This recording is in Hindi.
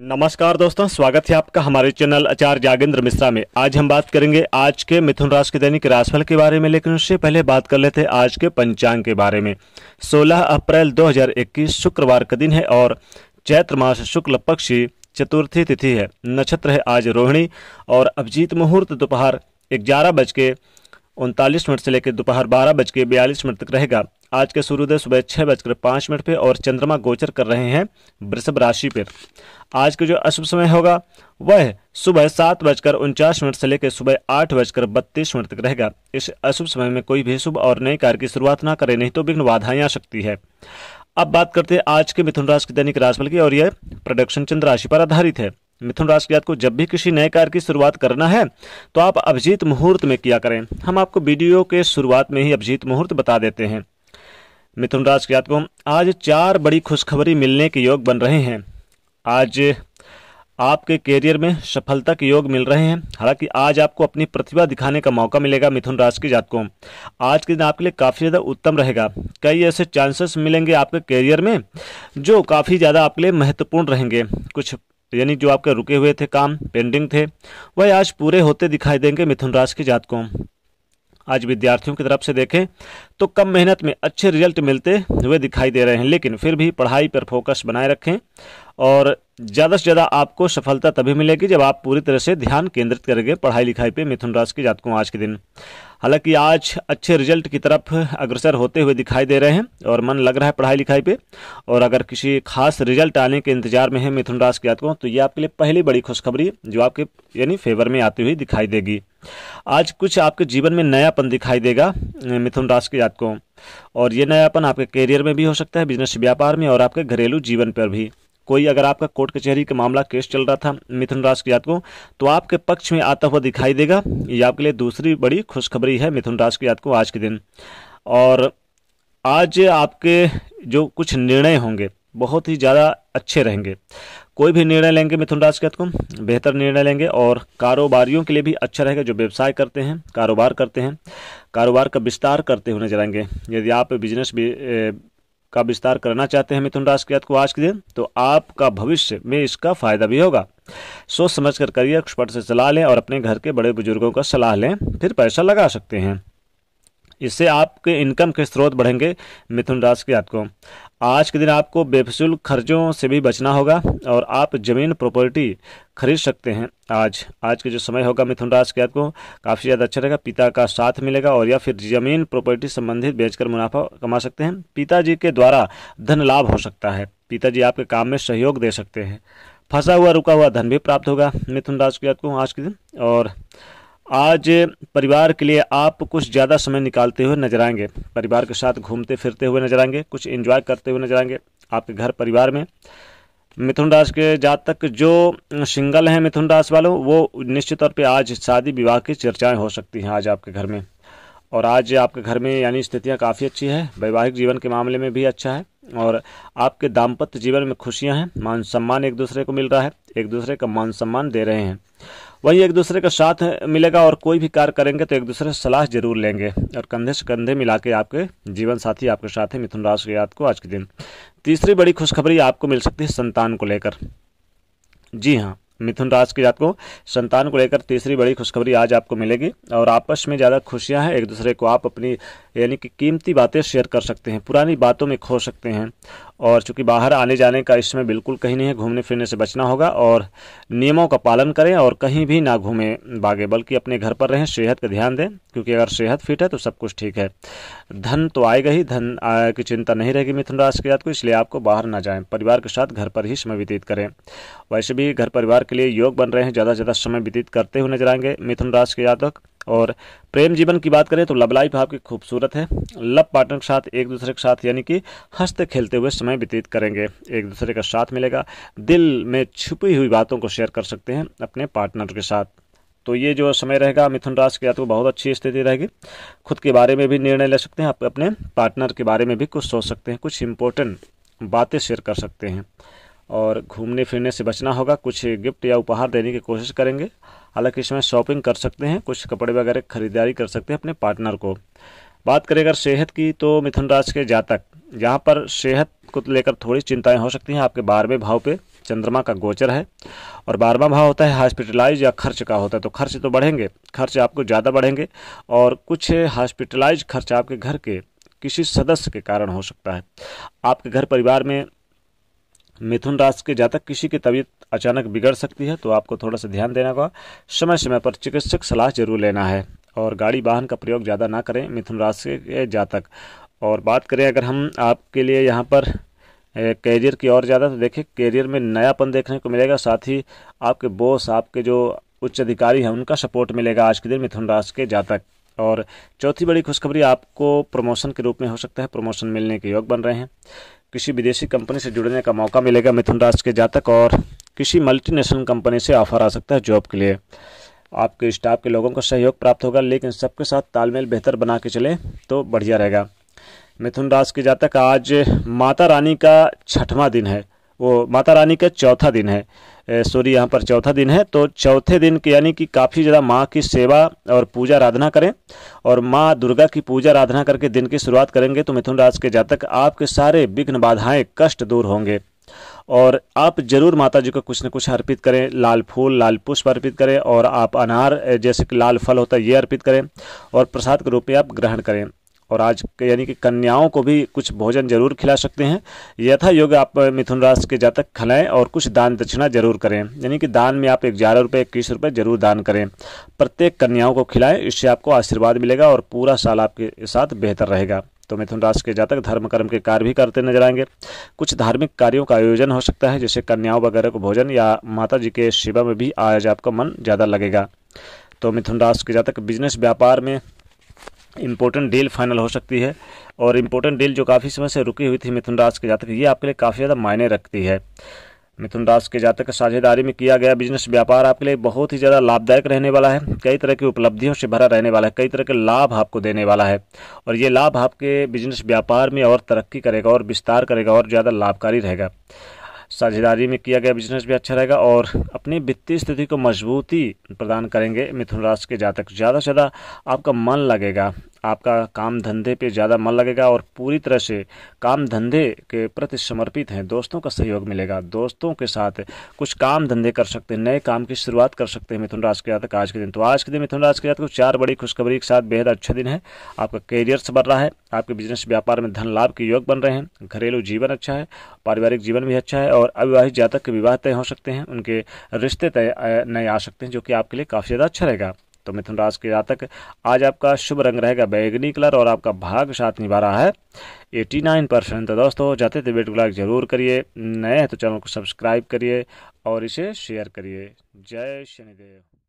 नमस्कार दोस्तों स्वागत है आपका हमारे चैनल आचार्य जागेंद्र मिश्रा में आज हम बात करेंगे आज के मिथुन राशि के दैनिक राशिफल के बारे में लेकिन उससे पहले बात कर लेते हैं आज के पंचांग के बारे में 16 अप्रैल 2021 शुक्रवार का दिन है और चैत्र मास शुक्ल पक्षी चतुर्थी तिथि है नक्षत्र है आज रोहिणी और अभिजीत मुहूर्त दोपहर ग्यारह बज के उनतालीस मिनट से लेकर दोपहर बारह बज के बयालीस मिनट तक रहेगा आज के सूर्योदय सुबह छह बजकर पांच मिनट पे और चंद्रमा गोचर कर रहे हैं वृषभ राशि पे आज का जो अशुभ समय होगा वह सुबह सात बजकर उनचास मिनट से लेकर सुबह आठ बजकर बत्तीस मिनट तक रहेगा इस अशुभ समय में कोई भी शुभ और नए कार्य की शुरुआत ना करें नहीं तो विघ्न बाधाएं आ सकती है अब बात करते हैं आज के मिथुन राशि के दैनिक राशिफल की और यह प्रोडक्शन चंद्र राशि पर आधारित है मिथुन राशि ज्ञात को जब भी किसी नए कार्य की शुरुआत करना है तो आप अभिजीत मुहूर्त में किया करें हम आपको वीडियो के शुरुआत में ही अभिजीत मुहूर्त बता देते हैं मिथुन राज के जातकों आज चार बड़ी खुशखबरी मिलने के योग बन रहे हैं आज आपके कैरियर में सफलता के योग मिल रहे हैं हालांकि आज आपको अपनी प्रतिभा दिखाने का मौका मिलेगा मिथुन राशि के जातकों आज के दिन आपके लिए काफ़ी ज़्यादा उत्तम रहेगा कई ऐसे चांसेस मिलेंगे आपके कैरियर में जो काफ़ी ज़्यादा आपके लिए महत्वपूर्ण रहेंगे कुछ यानी जो आपके रुके हुए थे काम पेंडिंग थे वह आज पूरे होते दिखाई देंगे मिथुन राशि के जातकों आज विद्यार्थियों की तरफ से देखें तो कम मेहनत में अच्छे रिजल्ट मिलते हुए दिखाई दे रहे हैं लेकिन फिर भी पढ़ाई पर फोकस बनाए रखें और ज़्यादा से ज़्यादा आपको सफलता तभी मिलेगी जब आप पूरी तरह से ध्यान केंद्रित करेंगे पढ़ाई लिखाई पे मिथुन राशि के जातकों आज के दिन हालांकि आज अच्छे रिजल्ट की तरफ अग्रसर होते हुए दिखाई दे रहे हैं और मन लग रहा है पढ़ाई लिखाई पे और अगर किसी खास रिजल्ट आने के इंतजार में है मिथुन राशि के जातकों तो ये आपके लिए पहली बड़ी खुशखबरी जो आपके यानी फेवर में आती हुई दिखाई देगी आज कुछ आपके जीवन में नयापन दिखाई देगा मिथुन राशि के जातकों और ये नयापन आपके करियर में भी हो सकता है बिजनेस व्यापार में और आपके घरेलू जीवन पर भी कोई अगर आपका कोर्ट कचहरी का मामला केस चल रहा था मिथुन राशि की जातकों तो आपके पक्ष में आता हुआ दिखाई देगा ये आपके लिए दूसरी बड़ी खुशखबरी है मिथुन राशि की जातकों आज के दिन और आज आपके जो कुछ निर्णय होंगे बहुत ही ज़्यादा अच्छे रहेंगे कोई भी निर्णय लेंगे मिथुन राशि के आपको बेहतर निर्णय लेंगे और कारोबारियों के लिए भी अच्छा रहेगा जो व्यवसाय करते हैं कारोबार करते हैं कारोबार का विस्तार करते हुए नजर आएंगे यदि आप बिजनेस भी ए, का विस्तार करना चाहते हैं मिथुन राशि के को आज के दिन तो आपका भविष्य में इसका फायदा भी होगा सोच समझ कर करिए एक्सपर्ट से सलाह लें और अपने घर के बड़े बुजुर्गों का सलाह लें फिर पैसा लगा सकते हैं इससे आपके इनकम के स्रोत बढ़ेंगे मिथुन राशि के आपको आज के दिन आपको बेफिजुल खर्चों से भी बचना होगा और आप ज़मीन प्रॉपर्टी खरीद सकते हैं आज आज के जो समय होगा मिथुन राशि के आपको काफ़ी ज़्यादा अच्छा रहेगा पिता का साथ मिलेगा और या फिर ज़मीन प्रॉपर्टी संबंधित बेचकर मुनाफा कमा सकते हैं पिताजी के द्वारा धन लाभ हो सकता है पिताजी आपके काम में सहयोग दे सकते हैं फंसा हुआ रुका हुआ धन भी प्राप्त होगा मिथुन राशि के आपको आज के दिन और आज परिवार के लिए आप कुछ ज़्यादा समय निकालते हुए नजर आएंगे परिवार के साथ घूमते फिरते हुए नजर आएंगे कुछ एंजॉय करते हुए नजर आएंगे आपके घर परिवार में मिथुन राशि के जातक जो सिंगल हैं मिथुन राशि वालों वो निश्चित तौर पे आज शादी विवाह की चर्चाएं हो सकती हैं आज आपके घर में और आज आपके घर में यानी स्थितियां काफ़ी अच्छी है वैवाहिक जीवन के मामले में भी अच्छा है और आपके दाम्पत्य जीवन में खुशियाँ हैं मान सम्मान एक दूसरे को मिल रहा है एक दूसरे का मान सम्मान दे रहे हैं वहीं एक दूसरे का साथ मिलेगा और कोई भी कार्य करेंगे तो एक दूसरे से सलाह जरूर लेंगे और कंधे से कंधे मिला के आपके जीवन साथी आपके साथ है मिथुन राशि के याद को आज के दिन तीसरी बड़ी खुशखबरी आपको मिल सकती है संतान को लेकर जी हाँ मिथुन राशि के जात को संतान को लेकर तीसरी बड़ी खुशखबरी आज आपको मिलेगी और आपस में ज़्यादा खुशियां हैं एक दूसरे को आप अपनी यानी कि कीमती बातें शेयर कर सकते हैं पुरानी बातों में खो सकते हैं और चूंकि बाहर आने जाने का इस समय बिल्कुल कहीं नहीं है घूमने फिरने से बचना होगा और नियमों का पालन करें और कहीं भी ना घूमें बागे बल्कि अपने घर पर रहें सेहत का ध्यान दें क्योंकि अगर सेहत फिट है तो सब कुछ ठीक है धन तो आएगा ही धन की चिंता नहीं रहेगी मिथुन राशि के जात को इसलिए आपको बाहर ना जाएं परिवार के साथ घर पर ही समय व्यतीत करें वैसे भी घर परिवार के लिए योग बन रहे हैं ज़्यादा से ज़्यादा समय व्यतीत करते हुए नजर आएंगे मिथुन राशि के जातक और प्रेम जीवन की बात करें तो लव लाइफ आपकी खूबसूरत है लव पार्टनर के साथ एक दूसरे के साथ यानी कि हंसते खेलते हुए समय व्यतीत करेंगे एक दूसरे का साथ मिलेगा दिल में छुपी हुई बातों को शेयर कर सकते हैं अपने पार्टनर के साथ तो ये जो समय रहेगा मिथुन राशि के जातक बहुत अच्छी स्थिति रहेगी खुद के बारे में भी निर्णय ले सकते हैं आप अपने पार्टनर के बारे में भी कुछ सोच सकते हैं कुछ इंपॉर्टेंट बातें शेयर कर सकते हैं और घूमने फिरने से बचना होगा कुछ गिफ्ट या उपहार देने की कोशिश करेंगे हालांकि इसमें शॉपिंग कर सकते हैं कुछ कपड़े वगैरह खरीदारी कर सकते हैं अपने पार्टनर को बात करें अगर सेहत की तो मिथुन राशि के जातक यहाँ पर सेहत को लेकर थोड़ी चिंताएं हो सकती हैं आपके बारहवें भाव पे चंद्रमा का गोचर है और बारहवा भाव होता है हॉस्पिटलाइज या खर्च का होता है तो खर्च तो बढ़ेंगे खर्च आपको ज़्यादा बढ़ेंगे और कुछ हॉस्पिटलाइज खर्च आपके घर के किसी सदस्य के कारण हो सकता है आपके घर परिवार में मिथुन राशि के जातक किसी की तबीयत अचानक बिगड़ सकती है तो आपको थोड़ा सा ध्यान देना होगा समय समय पर चिकित्सक सलाह जरूर लेना है और गाड़ी वाहन का प्रयोग ज़्यादा ना करें मिथुन राशि के जातक और बात करें अगर हम आपके लिए यहाँ पर कैरियर की और ज़्यादा तो देखें कैरियर में नयापन देखने को मिलेगा साथ ही आपके बॉस आपके जो उच्च अधिकारी हैं उनका सपोर्ट मिलेगा आज के दिन मिथुन राशि के जातक और चौथी बड़ी खुशखबरी आपको प्रमोशन के रूप में हो सकता है प्रमोशन मिलने के योग बन रहे हैं किसी विदेशी कंपनी से जुड़ने का मौका मिलेगा मिथुन राशि के जातक और किसी मल्टीनेशनल कंपनी से ऑफर आ सकता है जॉब के लिए आपके स्टाफ के लोगों को सहयोग प्राप्त होगा लेकिन सबके साथ तालमेल बेहतर बना के चले तो बढ़िया रहेगा मिथुन राशि के जातक आज माता रानी का छठवां दिन है वो माता रानी का चौथा दिन है सॉरी यहाँ पर चौथा दिन है तो चौथे दिन के यानी कि काफ़ी ज़्यादा माँ की सेवा और पूजा आराधना करें और माँ दुर्गा की पूजा आराधना करके दिन की शुरुआत करेंगे तो मिथुन राज के जातक आपके सारे विघ्न बाधाएँ कष्ट दूर होंगे और आप जरूर माता जी को कुछ ना कुछ अर्पित करें लाल फूल लाल पुष्प अर्पित करें और आप अनार जैसे कि लाल फल होता है ये अर्पित करें और प्रसाद के रूप में आप ग्रहण करें और आज यानी कि कन्याओं को भी कुछ भोजन जरूर खिला सकते हैं यथा योग्य आप मिथुन राशि के जातक खिलाएं और कुछ दान दक्षिणा जरूर करें यानी कि दान में आप ग्यारह रुपये इक्कीस रुपये जरूर दान करें प्रत्येक कन्याओं को खिलाएं इससे आपको आशीर्वाद मिलेगा और पूरा साल आपके साथ बेहतर रहेगा तो मिथुन राशि के जातक धर्म कर्म के कार्य भी करते नजर आएंगे कुछ धार्मिक कार्यों का आयोजन हो सकता है जैसे कन्याओं वगैरह को भोजन या माता जी के शिवा में भी आज आपका मन ज़्यादा लगेगा तो मिथुन राशि के जातक बिजनेस व्यापार में इम्पोर्टेंट डील फाइनल हो सकती है और इम्पोर्टेंट डील जो काफ़ी समय से रुकी हुई थी मिथुन राशि के जातक ये आपके लिए काफ़ी ज़्यादा मायने रखती है मिथुन राशि के जातक साझेदारी में किया गया बिजनेस व्यापार आपके लिए बहुत ही ज़्यादा लाभदायक रहने वाला है कई तरह की उपलब्धियों से भरा रहने वाला है कई तरह के लाभ आपको देने वाला है और ये लाभ आपके बिजनेस व्यापार में और तरक्की करेगा और विस्तार करेगा और ज़्यादा लाभकारी रहेगा साझेदारी में किया गया बिजनेस भी अच्छा रहेगा और अपनी वित्तीय स्थिति को मजबूती प्रदान करेंगे मिथुन राशि के जातक ज़्यादा से ज़्यादा आपका मन लगेगा आपका काम धंधे पे ज़्यादा मन लगेगा और पूरी तरह से काम धंधे के प्रति समर्पित हैं दोस्तों का सहयोग मिलेगा दोस्तों के साथ कुछ काम धंधे कर सकते हैं नए काम की शुरुआत कर सकते हैं मिथुन राशि के जातक आज के दिन तो आज के दिन मिथुन राशि के जातक चार बड़ी खुशखबरी के साथ बेहद अच्छा दिन है आपका करियर बढ़ रहा है आपके बिजनेस व्यापार में धन लाभ के योग बन रहे हैं घरेलू जीवन अच्छा है पारिवारिक जीवन भी अच्छा है और अविवाहित जातक के विवाह तय हो सकते हैं उनके रिश्ते तय नए आ सकते हैं जो कि आपके लिए काफ़ी ज़्यादा अच्छा रहेगा तो मिथुन राशि के जातक आज आपका शुभ रंग रहेगा बैगनी कलर और आपका भाग साथ निभा रहा है 89 परसेंट तो दोस्तों जाते थे बेट लाइक जरूर करिए नए हैं तो चैनल को सब्सक्राइब करिए और इसे शेयर करिए जय शनिदेव